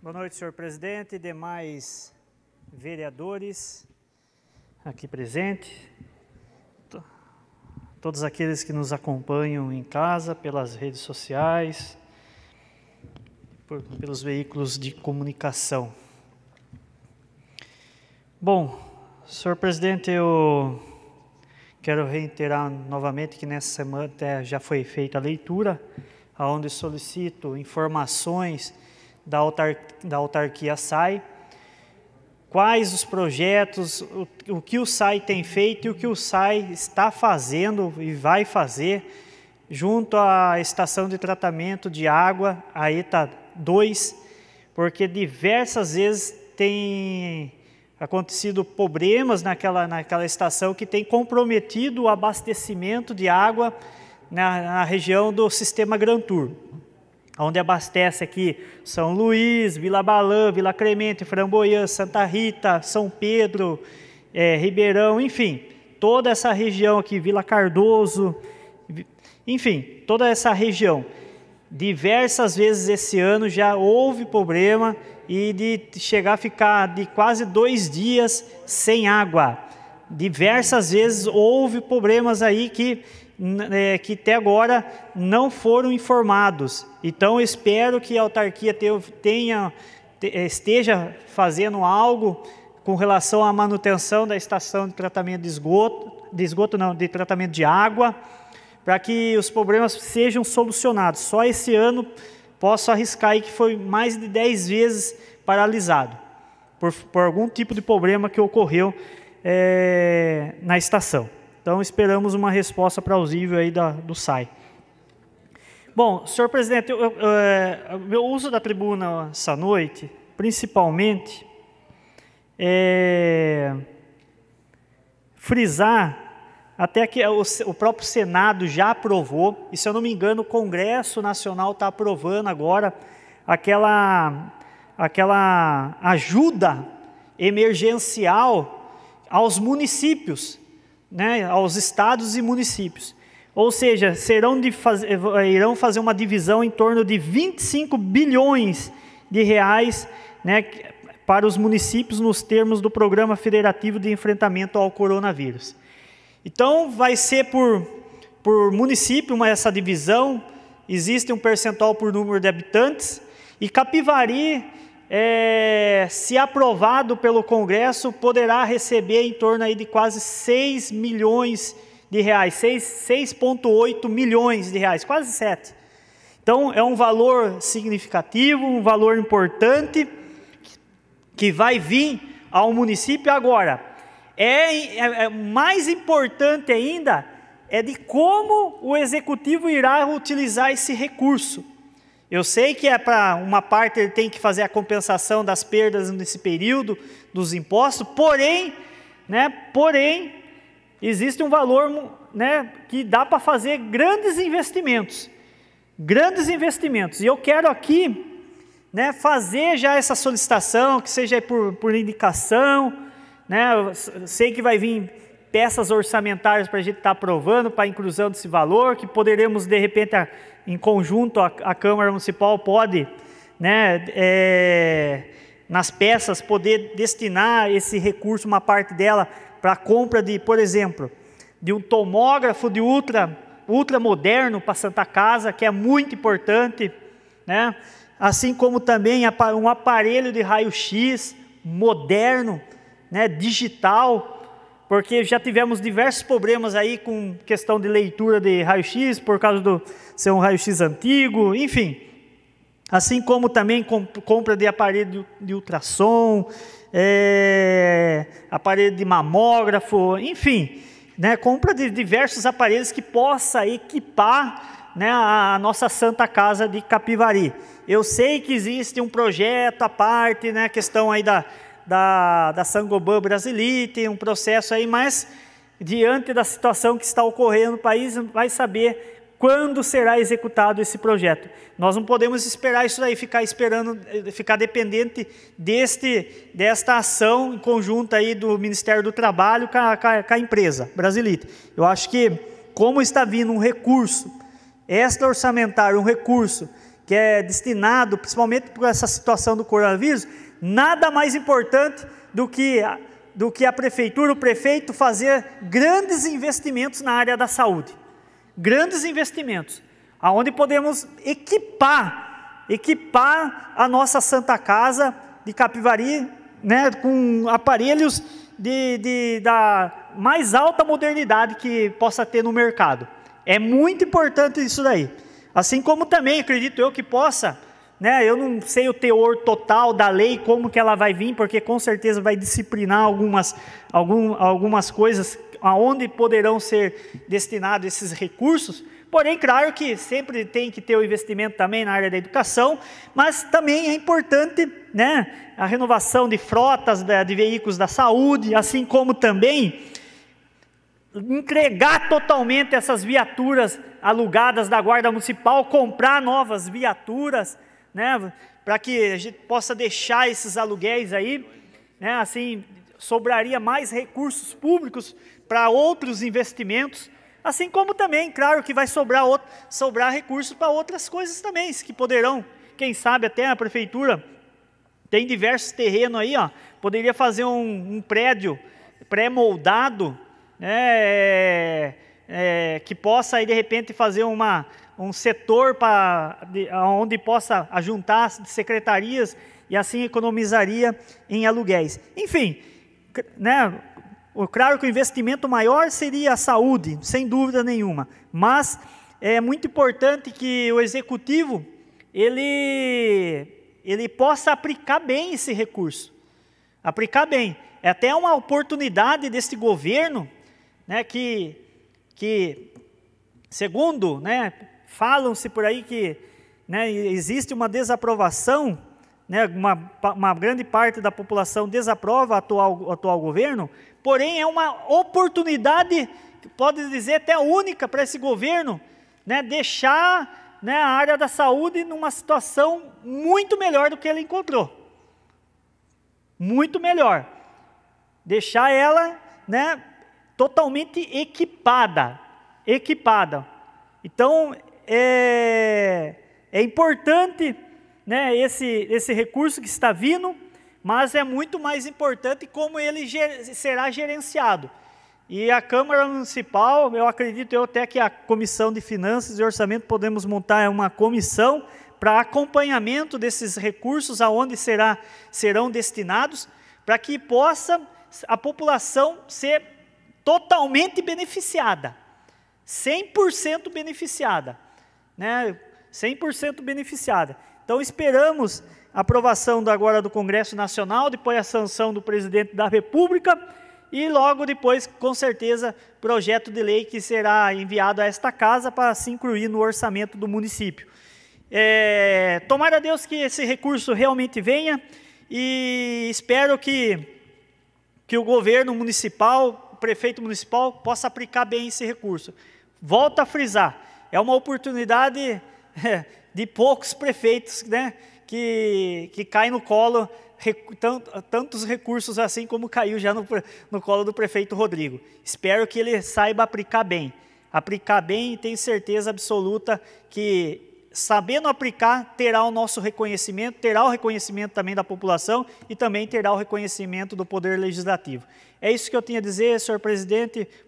Boa noite, senhor presidente e demais vereadores aqui presentes, todos aqueles que nos acompanham em casa, pelas redes sociais, por, pelos veículos de comunicação. Bom, senhor presidente, eu quero reiterar novamente que nessa semana já foi feita a leitura, onde solicito informações da, autarquia, da autarquia SAI, quais os projetos, o, o que o SAI tem feito e o que o SAI está fazendo e vai fazer junto à estação de tratamento de água, a ETA 2, porque diversas vezes tem acontecido problemas naquela, naquela estação que tem comprometido o abastecimento de água na, na região do sistema Grantur onde abastece aqui São Luís, Vila Balã, Vila Cremente, Framboiã, Santa Rita, São Pedro, é, Ribeirão, enfim, toda essa região aqui, Vila Cardoso, enfim, toda essa região. Diversas vezes esse ano já houve problema e de chegar a ficar de quase dois dias sem água. Diversas vezes houve problemas aí que é, que até agora não foram informados. Então, espero que a autarquia tenha, é, esteja fazendo algo com relação à manutenção da estação de tratamento de esgoto, de esgoto não, de tratamento de água, para que os problemas sejam solucionados. Só esse ano posso arriscar aí que foi mais de 10 vezes paralisado por, por algum tipo de problema que ocorreu é, na estação. Então, esperamos uma resposta plausível aí da, do SAI. Bom, senhor presidente, eu, eu, eu, é, meu uso da tribuna essa noite, principalmente, é frisar até que o, o próprio Senado já aprovou, e se eu não me engano, o Congresso Nacional está aprovando agora aquela, aquela ajuda emergencial aos municípios né, aos estados e municípios. Ou seja, serão de faz... Eh, eh, irão fazer uma divisão em torno de 25 bilhões de reais né, para os municípios nos termos do Programa Federativo de Enfrentamento ao Coronavírus. Então, vai ser por, por município uma, essa divisão, existe um percentual por número de habitantes, e Capivari é, se aprovado pelo Congresso, poderá receber em torno aí de quase 6 milhões de reais, 6,8 milhões de reais, quase 7. Então é um valor significativo, um valor importante que vai vir ao município agora. É, é, é mais importante ainda é de como o executivo irá utilizar esse recurso. Eu sei que é para uma parte ele tem que fazer a compensação das perdas nesse período dos impostos, porém, né, porém existe um valor né, que dá para fazer grandes investimentos, grandes investimentos. E eu quero aqui né, fazer já essa solicitação, que seja por, por indicação, né, sei que vai vir peças orçamentárias para a gente estar tá aprovando, para a inclusão desse valor, que poderemos, de repente, a, em conjunto, a, a, Câmara Municipal pode, né, é, nas peças, poder destinar esse recurso, uma parte dela, para a compra de, por exemplo, de um tomógrafo de ultra, ultra moderno para Santa Casa, que é muito importante, né? assim como também um aparelho de raio-x moderno, né? digital, porque já tivemos diversos problemas aí com questão de leitura de raio-x, por causa do ser um raio-x antigo, enfim. Assim como também compra de aparelho de ultrassom, é, aparelho de mamógrafo, enfim, né, compra de diversos aparelhos que possa equipar né, a nossa Santa Casa de Capivari. Eu sei que existe um projeto à parte, né, questão aí da da, da Sangoban Brasilite, um processo aí, mas diante da situação que está ocorrendo no país, vai saber quando será executado esse projeto. Nós não podemos esperar isso daí, ficar esperando, ficar dependente deste, desta ação em conjunto aí do Ministério do Trabalho com a, com a empresa Brasilite. Eu acho que como está vindo um recurso extra-orçamentário, um recurso que é destinado principalmente por essa situação do coronavírus, Nada mais importante do que, a, do que a prefeitura, o prefeito, fazer grandes investimentos na área da saúde. Grandes investimentos, aonde podemos equipar, equipar a nossa Santa Casa de Capivari né, com aparelhos de, de, da mais alta modernidade que possa ter no mercado. É muito importante isso daí. Assim como também acredito eu que possa né? Eu não sei o teor total da lei, como que ela vai vir, porque com certeza vai disciplinar algumas, algum, algumas coisas aonde poderão ser destinados esses recursos. Porém, claro que sempre tem que ter o investimento também na área da educação, mas também é importante né, a renovação de frotas de veículos da saúde, assim como também entregar totalmente essas viaturas alugadas da Guarda Municipal, comprar novas viaturas né? Para que a gente possa deixar esses aluguéis aí, né? Assim sobraria mais recursos públicos para outros investimentos, assim como também, claro, que vai sobrar outro, sobrar recursos para outras coisas também, que poderão, quem sabe até a prefeitura tem diversos terrenos aí, ó, poderia fazer um, um prédio pré-moldado, né? É, é, que possa aí de repente fazer uma, um setor para onde possa ajuntar secretarias e assim economizaria em aluguéis. Enfim, né, claro que o investimento maior seria a saúde, sem dúvida nenhuma, mas é muito importante que o executivo ele, ele possa aplicar bem esse recurso, aplicar bem. É até uma oportunidade deste governo né, que que, segundo, né, falam-se por aí que né, existe uma desaprovação, né, uma, uma, grande parte da população desaprova o atual, atual governo, porém é uma oportunidade, pode dizer até única para esse governo, né, deixar né, a área da saúde numa situação muito melhor do que ele encontrou. Muito melhor. Deixar ela né, totalmente equipada, equipada. Então é, é importante né, esse, esse recurso que está vindo, mas é muito mais importante como ele ger, será gerenciado. E a Câmara Municipal, eu acredito eu até que a Comissão de Finanças e Orçamento podemos montar uma comissão para acompanhamento desses recursos, aonde será, serão destinados, para que possa a população ser totalmente beneficiada, 100% beneficiada, né? 100% beneficiada. Então esperamos a aprovação do, agora do Congresso Nacional, depois a sanção do Presidente da República e logo depois, com certeza, projeto de lei que será enviado a esta casa para se incluir no orçamento do município. É, tomara Deus que esse recurso realmente venha e espero que, que o governo municipal prefeito municipal possa aplicar bem esse recurso. Volto a frisar, é uma oportunidade é, de poucos prefeitos né, que, que caem no colo tantos recursos assim como caiu já no, no colo do prefeito Rodrigo. Espero que ele saiba aplicar bem. Aplicar bem e tenho certeza absoluta que sabendo aplicar, terá o nosso reconhecimento, terá o reconhecimento também da população e também terá o reconhecimento do Poder Legislativo. É isso que eu tinha a dizer, senhor presidente.